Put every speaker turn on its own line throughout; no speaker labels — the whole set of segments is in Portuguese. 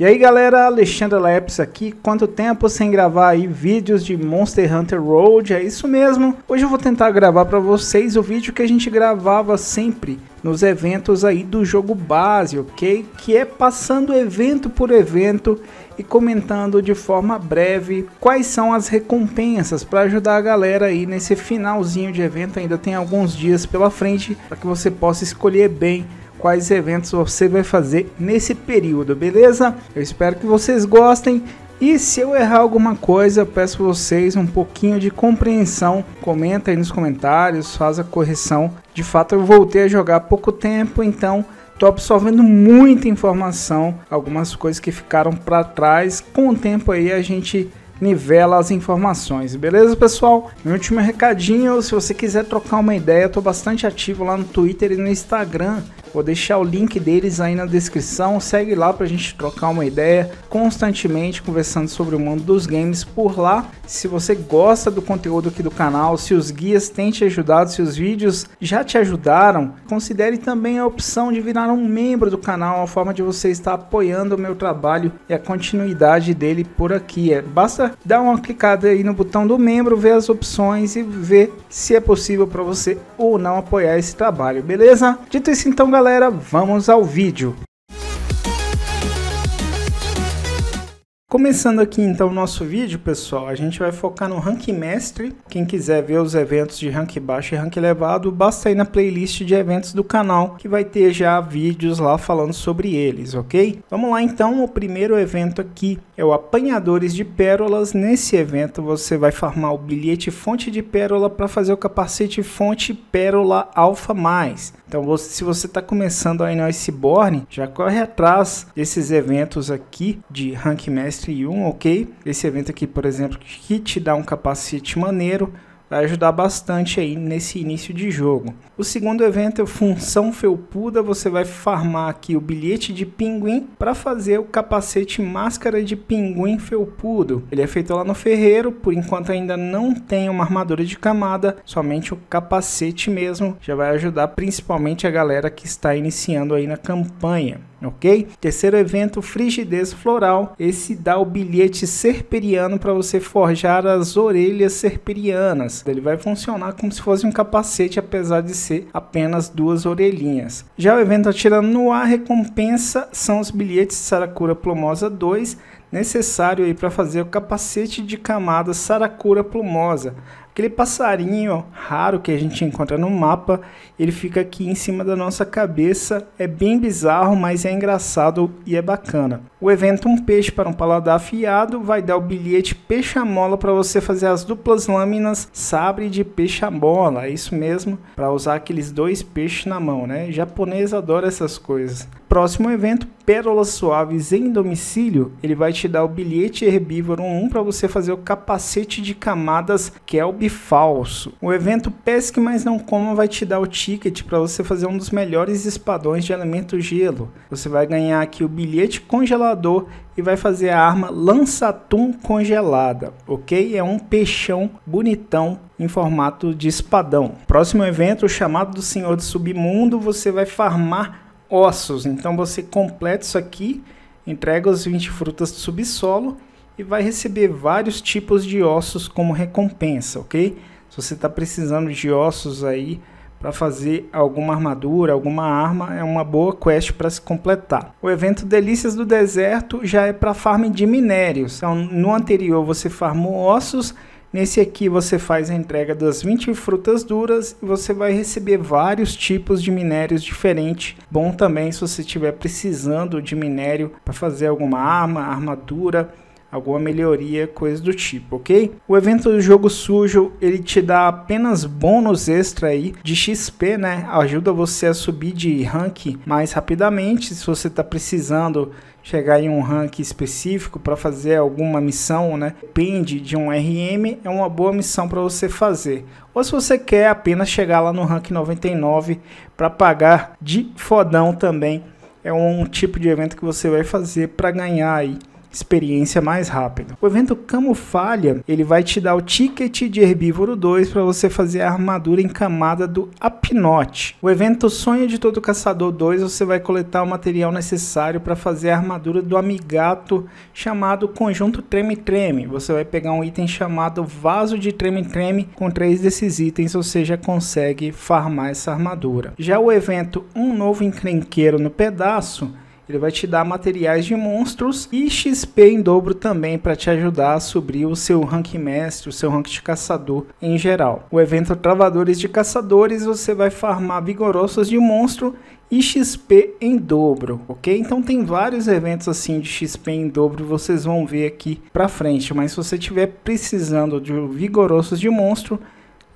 E aí galera, Alexandre Leps aqui. Quanto tempo sem gravar aí vídeos de Monster Hunter Road? É isso mesmo. Hoje eu vou tentar gravar para vocês o vídeo que a gente gravava sempre nos eventos aí do jogo base, ok? Que é passando evento por evento e comentando de forma breve quais são as recompensas para ajudar a galera aí nesse finalzinho de evento. Ainda tem alguns dias pela frente para que você possa escolher bem quais eventos você vai fazer nesse período, beleza? Eu espero que vocês gostem. E se eu errar alguma coisa, eu peço vocês um pouquinho de compreensão. Comenta aí nos comentários, faz a correção. De fato, eu voltei a jogar há pouco tempo, então tô absorvendo muita informação, algumas coisas que ficaram para trás. Com o tempo aí a gente nivela as informações, beleza, pessoal? Meu último recadinho, se você quiser trocar uma ideia, eu tô bastante ativo lá no Twitter e no Instagram. Vou deixar o link deles aí na descrição. Segue lá pra gente trocar uma ideia constantemente conversando sobre o mundo dos games por lá. Se você gosta do conteúdo aqui do canal, se os guias têm te ajudado, se os vídeos já te ajudaram, considere também a opção de virar um membro do canal, a forma de você estar apoiando o meu trabalho e a continuidade dele por aqui. É, basta dar uma clicada aí no botão do membro, ver as opções e ver se é possível para você ou não apoiar esse trabalho, beleza? Dito isso então, galera, galera, vamos ao vídeo. Começando aqui então o nosso vídeo, pessoal, a gente vai focar no Rank Mestre. Quem quiser ver os eventos de rank baixo e rank elevado, basta ir na playlist de eventos do canal, que vai ter já vídeos lá falando sobre eles, ok? Vamos lá então, o primeiro evento aqui é o Apanhadores de Pérolas. Nesse evento você vai farmar o bilhete Fonte de Pérola para fazer o capacete Fonte Pérola Alpha+. Então, você, se você está começando a no Iceborne, já corre atrás desses eventos aqui de Rank Mestre 1, ok? Esse evento aqui, por exemplo, que te dá um capacete maneiro, vai ajudar bastante aí nesse início de jogo. O segundo evento é Função Felpuda, você vai farmar aqui o bilhete de pinguim para fazer o capacete máscara de pinguim felpudo. Ele é feito lá no ferreiro, por enquanto ainda não tem uma armadura de camada, somente o capacete mesmo, já vai ajudar principalmente a galera que está iniciando aí na campanha ok? Terceiro evento, frigidez floral. Esse dá o bilhete serperiano para você forjar as orelhas serperianas orelhinhas. Ele vai funcionar como se fosse um capacete, apesar de ser apenas duas orelhinhas. Já o evento Atirando no Ar recompensa são os bilhetes Saracura Plumosa 2, necessário para fazer o capacete de camada Saracura Plumosa. Aquele passarinho raro que a gente encontra no mapa, ele fica aqui em cima da nossa cabeça. É bem bizarro, mas é engraçado e é bacana. O evento Um Peixe para um Paladar Afiado vai dar o bilhete peixe-mola para você fazer as duplas lâminas sabre de peixe-mola. É isso mesmo, para usar aqueles dois peixes na mão, né? O japonês adora essas coisas. Próximo evento, Pérolas Suaves em domicílio, ele vai te dar o bilhete herbívoro 1 para você fazer o capacete de camadas Kelb é falso. O evento Pesque Mas Não Coma vai te dar o ticket para você fazer um dos melhores espadões de elemento gelo. Você vai ganhar aqui o bilhete congelador e vai fazer a arma Lançatum congelada, ok? É um peixão bonitão em formato de espadão. Próximo evento, o chamado do Senhor do Submundo, você vai farmar ossos. Então você completa isso aqui, entrega os 20 frutas do subsolo e vai receber vários tipos de ossos como recompensa, ok? Se você está precisando de ossos aí para fazer alguma armadura, alguma arma, é uma boa quest para se completar. O evento Delícias do Deserto já é para farm de minérios. Então, no anterior você farmou ossos, Nesse aqui você faz a entrega das 20 frutas duras e você vai receber vários tipos de minérios diferentes. Bom também se você estiver precisando de minério para fazer alguma arma, armadura, alguma melhoria, coisa do tipo, ok? O evento do jogo sujo, ele te dá apenas bônus extra aí de XP, né? Ajuda você a subir de rank mais rapidamente, se você tá precisando chegar em um rank específico para fazer alguma missão, né? Depende de um RM, é uma boa missão para você fazer. Ou se você quer apenas chegar lá no rank 99 para pagar de fodão também, é um tipo de evento que você vai fazer para ganhar aí experiência mais rápida. O evento Camufalha, ele vai te dar o ticket de Herbívoro 2 para você fazer a armadura em camada do Apinote. O evento Sonho de Todo Caçador 2, você vai coletar o material necessário para fazer a armadura do Amigato chamado Conjunto Treme Treme. Você vai pegar um item chamado Vaso de Treme Treme com três desses itens, ou seja, consegue farmar essa armadura. Já o evento Um Novo Encrenqueiro no Pedaço, ele vai te dar materiais de monstros e XP em dobro também para te ajudar a subir o seu rank mestre, o seu rank de caçador em geral. O evento Travadores de Caçadores, você vai farmar vigorosos de monstro e XP em dobro, ok? Então tem vários eventos assim de XP em dobro, vocês vão ver aqui para frente, mas se você estiver precisando de vigorosos de monstro,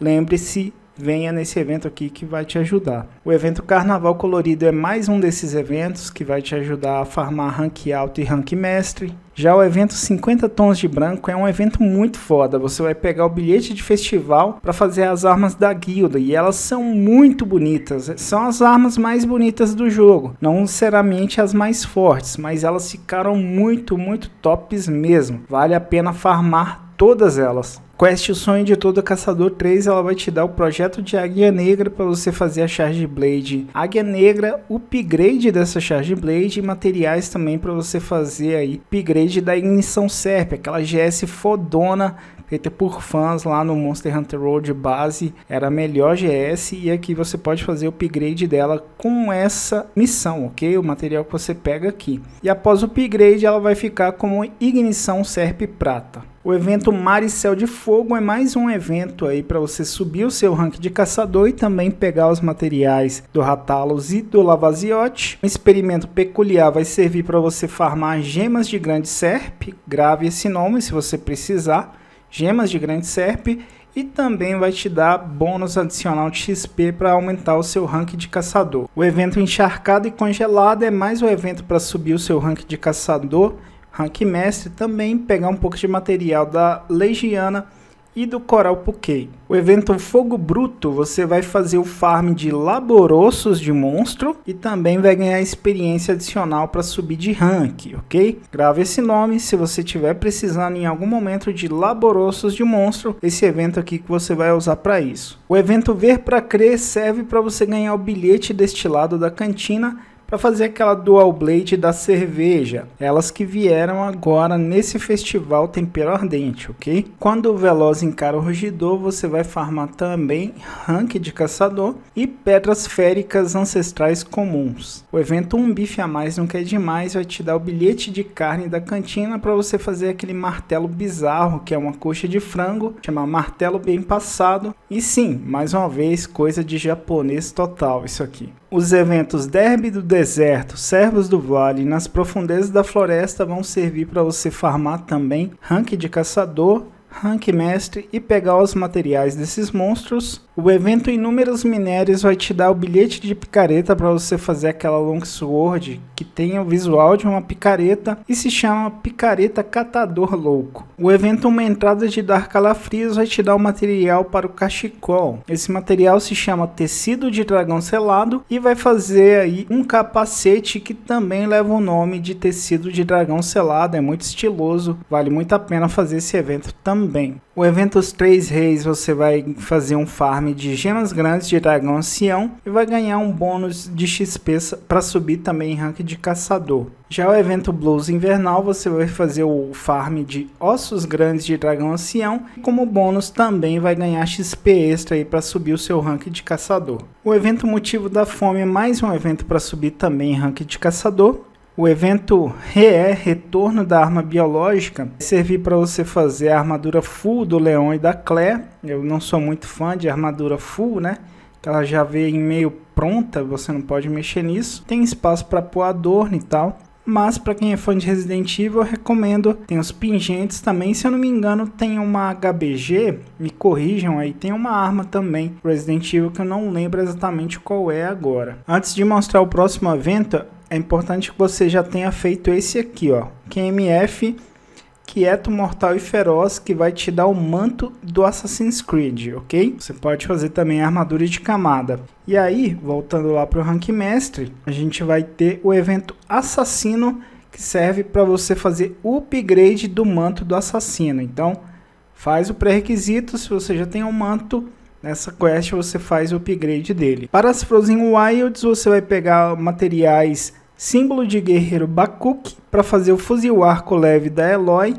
lembre-se venha nesse evento aqui que vai te ajudar. O evento Carnaval Colorido é mais um desses eventos que vai te ajudar a farmar rank alto e rank mestre. Já o evento 50 Tons de Branco é um evento muito foda. Você vai pegar o bilhete de festival para fazer as armas da guilda e elas são muito bonitas. São as armas mais bonitas do jogo, não necessariamente as mais fortes, mas elas ficaram muito, muito tops mesmo. Vale a pena farmar todas elas. Quest O Sonho de Todo Caçador 3, ela vai te dar o projeto de Águia Negra para você fazer a Charge Blade. Águia Negra, upgrade dessa Charge Blade e materiais também para você fazer aí upgrade da Ignição Serp, aquela GS fodona feita por fãs lá no Monster Hunter World base, era a melhor GS e aqui você pode fazer o upgrade dela com essa missão, ok? O material que você pega aqui. E após o upgrade ela vai ficar como Ignição Serp Prata. O evento Mar e Céu de Fogo é mais um evento aí para você subir o seu rank de caçador e também pegar os materiais do Ratalos e do Lavaziote. Um experimento peculiar vai servir para você farmar gemas de grande serp, grave esse nome se você precisar, gemas de grande serp, e também vai te dar bônus adicional de XP para aumentar o seu rank de caçador. O evento encharcado e congelado é mais um evento para subir o seu rank de caçador Rank Mestre também pegar um pouco de material da Legiana e do Coral Puquei. O evento Fogo Bruto, você vai fazer o farm de laborossos de monstro e também vai ganhar experiência adicional para subir de rank, ok? Grave esse nome se você estiver precisando em algum momento de laborossos de monstro, esse evento aqui que você vai usar para isso. O evento Ver para Crer serve para você ganhar o bilhete destilado da cantina para fazer aquela dual blade da cerveja, elas que vieram agora nesse festival Tempero Ardente, ok? Quando o Veloz encara o Rugidor, você vai farmar também rank de caçador e pedras féricas ancestrais comuns. O evento Um Bife a Mais Não Quer Demais vai te dar o bilhete de carne da cantina para você fazer aquele martelo bizarro, que é uma coxa de frango, chama martelo bem passado, e sim, mais uma vez, coisa de japonês total isso aqui. Os eventos Derby do Deserto, Servos do Vale e Nas Profundezas da Floresta vão servir para você farmar também rank de caçador rank mestre e pegar os materiais desses monstros. O evento Inúmeros Minérios vai te dar o bilhete de picareta para você fazer aquela longsword que tem o visual de uma picareta e se chama Picareta Catador Louco. O evento Uma Entrada de Dar Calafrios vai te dar o material para o cachecol. Esse material se chama Tecido de Dragão Selado e vai fazer aí um capacete que também leva o nome de Tecido de Dragão Selado. É muito estiloso, vale muito a pena fazer esse evento também também. O evento Os Três Reis você vai fazer um farm de gemas grandes de dragão ancião e vai ganhar um bônus de XP para subir também em rank de caçador. Já o evento Blues Invernal você vai fazer o farm de ossos grandes de dragão ancião e como bônus também vai ganhar XP extra para subir o seu rank de caçador. O evento Motivo da Fome é mais um evento para subir também em rank de caçador o evento RE, Retorno da Arma Biológica, servir para você fazer a armadura full do Leão e da Clé. Eu não sou muito fã de armadura full, né? Ela já vem meio pronta, você não pode mexer nisso. Tem espaço para pôr adorno e tal. Mas para quem é fã de Resident Evil, eu recomendo. Tem os pingentes também, se eu não me engano, tem uma HBG, me corrijam aí, tem uma arma também Resident Evil que eu não lembro exatamente qual é agora. Antes de mostrar o próximo evento, é importante que você já tenha feito esse aqui, ó, QMF quieto, é mortal e feroz, que vai te dar o manto do Assassin's Creed, ok? Você pode fazer também a armadura de camada. E aí, voltando lá para o Rank Mestre, a gente vai ter o evento Assassino, que serve para você fazer o upgrade do manto do assassino. Então, faz o pré-requisito, se você já tem o um manto, Nessa quest você faz o upgrade dele. Para as Frozen Wilds você vai pegar materiais símbolo de guerreiro Bakuk para fazer o fuzil arco leve da Eloy,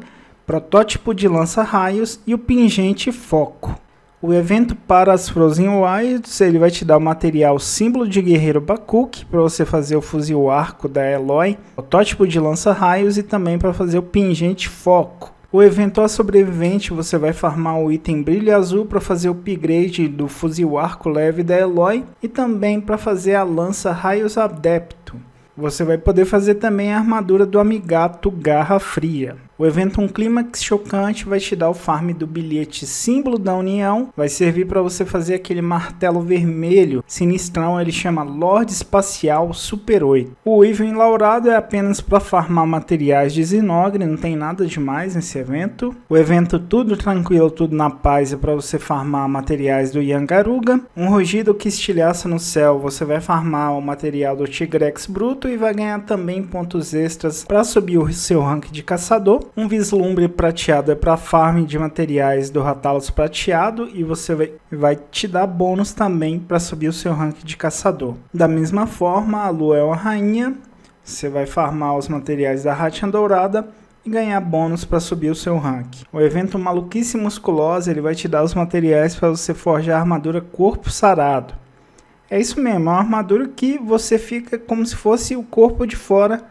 protótipo de lança-raios e o pingente foco. O evento para as Frozen Wilds, ele vai te dar o material símbolo de guerreiro Bakuk para você fazer o fuzil arco da Eloy, protótipo de lança-raios e também para fazer o pingente foco. O evento a é sobrevivente você vai farmar o item brilho azul para fazer o upgrade do fuzil arco leve da Eloy e também para fazer a lança raios adepto. Você vai poder fazer também a armadura do Amigato Garra Fria. O evento é Um Clímax Chocante vai te dar o farm do bilhete símbolo da União, vai servir para você fazer aquele martelo vermelho sinistrão, ele chama Lord Espacial Super 8. O Uivo Laurado é apenas para farmar materiais de Zinogre, não tem nada demais nesse evento. O evento Tudo Tranquilo, Tudo na Paz é para você farmar materiais do Yangaruga. Um Rugido que Estilhaça no Céu, você vai farmar o material do Tigrex Bruto e vai ganhar também pontos extras para subir o seu rank de caçador. Um vislumbre prateado é para farm de materiais do Ratalos prateado e você vai, te dar bônus também para subir o seu rank de caçador. Da mesma forma, a lua é uma rainha, você vai farmar os materiais da Ratian Dourada e ganhar bônus para subir o seu rank. O evento Maluquice Musculosa ele vai te dar os materiais para você forjar a armadura Corpo Sarado. É isso mesmo, é uma armadura que você fica como se fosse o corpo de fora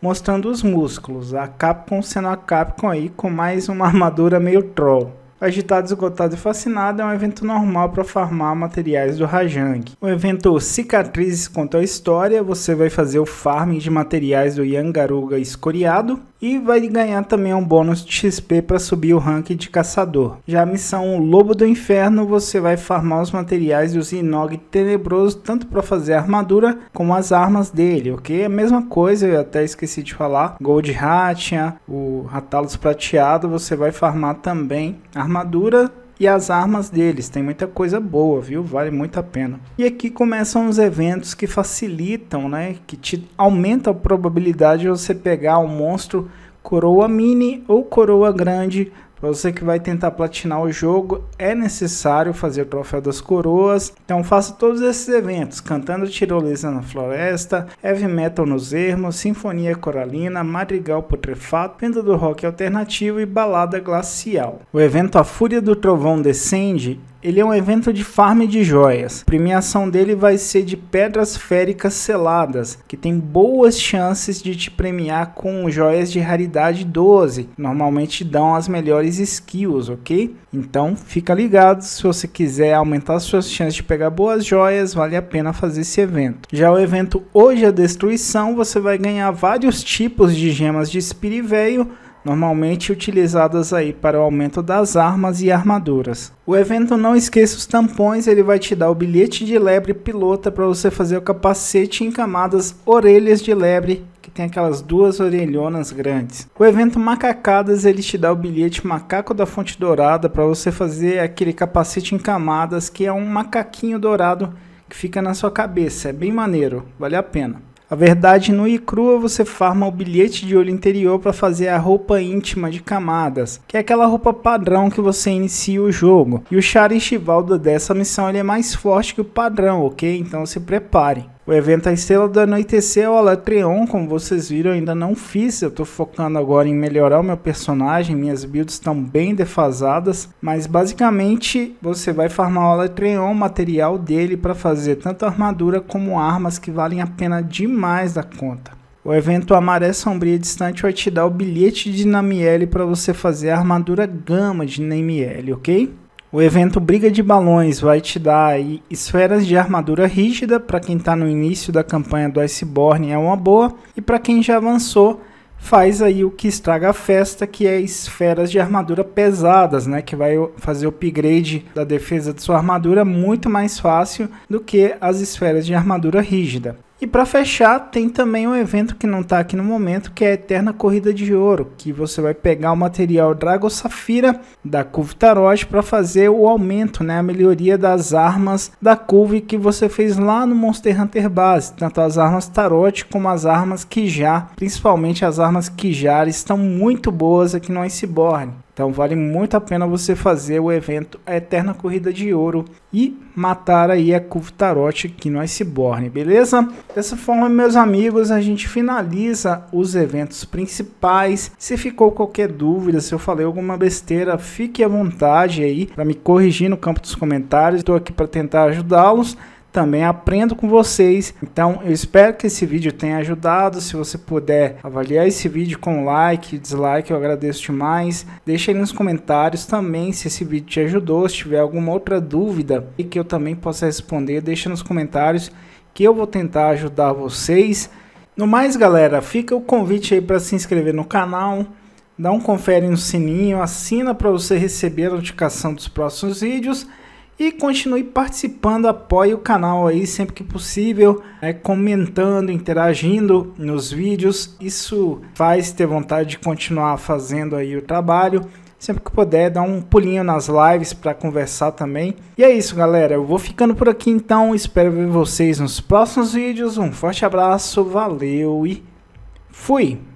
mostrando os músculos, a Capcom sendo a Capcom aí com mais uma armadura meio troll. Agitado, esgotado e fascinado é um evento normal para farmar materiais do Rajang. O evento Cicatrizes conta a história, você vai fazer o farming de materiais do Yangaruga escoriado e vai ganhar também um bônus de XP para subir o rank de caçador. Já a missão Lobo do Inferno, você vai farmar os materiais do Zinog Tenebroso tanto para fazer a armadura como as armas dele, ok? A mesma coisa, eu até esqueci de falar, Gold Hatia, o Ratalos Prateado, você vai farmar também armadura e as armas deles. Tem muita coisa boa, viu? Vale muito a pena. E aqui começam os eventos que facilitam, né? Que te aumenta a probabilidade de você pegar um monstro coroa mini ou coroa grande para você que vai tentar platinar o jogo, é necessário fazer o Troféu das Coroas. Então faça todos esses eventos, cantando tirolesa na floresta, heavy metal nos ermos, sinfonia coralina, madrigal putrefato, penda do rock alternativo e balada glacial. O evento A Fúria do Trovão Descende ele é um evento de farm de joias. A premiação dele vai ser de pedras féricas seladas, que tem boas chances de te premiar com joias de raridade 12. Normalmente dão as melhores skills, ok? Então fica ligado, se você quiser aumentar suas chances de pegar boas joias, vale a pena fazer esse evento. Já o evento Hoje a é Destruição, você vai ganhar vários tipos de gemas de espírito velho normalmente utilizadas aí para o aumento das armas e armaduras. O evento não esqueça os tampões, ele vai te dar o bilhete de lebre pilota para você fazer o capacete em camadas orelhas de lebre que tem aquelas duas orelhonas grandes. O evento Macacadas ele te dá o bilhete Macaco da Fonte Dourada para você fazer aquele capacete em camadas que é um macaquinho dourado que fica na sua cabeça. É bem maneiro, vale a pena. A verdade nua e crua você farma o bilhete de olho interior para fazer a roupa íntima de camadas, que é aquela roupa padrão que você inicia o jogo. E o Char Enchivalda dessa missão ele é mais forte que o padrão, ok? Então se prepare. O evento A é Estrela do Anoitecer é o Alatreon, como vocês viram, ainda não fiz. Eu tô focando agora em melhorar o meu personagem, minhas builds estão bem defasadas, mas basicamente você vai farmar o Alatreon, o material dele para fazer tanto armadura como armas que valem a pena demais da conta. O evento A Maré Sombria Distante vai te dar o bilhete de Namiel para você fazer a armadura gama de Namiel, ok? O evento Briga de Balões vai te dar esferas de armadura rígida para quem está no início da campanha do Iceborne é uma boa e para quem já avançou faz aí o que estraga a festa, que é esferas de armadura pesadas, né, que vai fazer o upgrade da defesa de sua armadura muito mais fácil do que as esferas de armadura rígida. E para fechar, tem também um evento que não está aqui no momento, que é a Eterna Corrida de Ouro, que você vai pegar o material Drago Safira da Curve Tarot para fazer o aumento, né, a melhoria das armas da Curve que você fez lá no Monster Hunter Base, tanto as armas Tarot como as armas já, principalmente as armas já estão muito boas aqui no Iceborne. Então vale muito a pena você fazer o evento A Eterna Corrida de Ouro e matar aí a Cuv Tarot aqui no Iceborne, beleza? Dessa forma, meus amigos, a gente finaliza os eventos principais. Se ficou qualquer dúvida, se eu falei alguma besteira, fique à vontade aí para me corrigir no campo dos comentários. Estou aqui para tentar ajudá-los também aprendo com vocês. Então eu espero que esse vídeo tenha ajudado. Se você puder avaliar esse vídeo com like, dislike, eu agradeço demais. Deixa aí nos comentários também se esse vídeo te ajudou, se tiver alguma outra dúvida e que eu também possa responder, deixa nos comentários que eu vou tentar ajudar vocês. No mais, galera, fica o convite aí para se inscrever no canal, dá um confere no sininho, assina para você receber a notificação dos próximos vídeos e continue participando, apoie o canal aí sempre que possível, né, comentando, interagindo nos vídeos. Isso faz ter vontade de continuar fazendo aí o trabalho. Sempre que puder, dá um pulinho nas lives para conversar também. E é isso, galera. Eu vou ficando por aqui então. Espero ver vocês nos próximos vídeos. Um forte abraço, valeu e fui!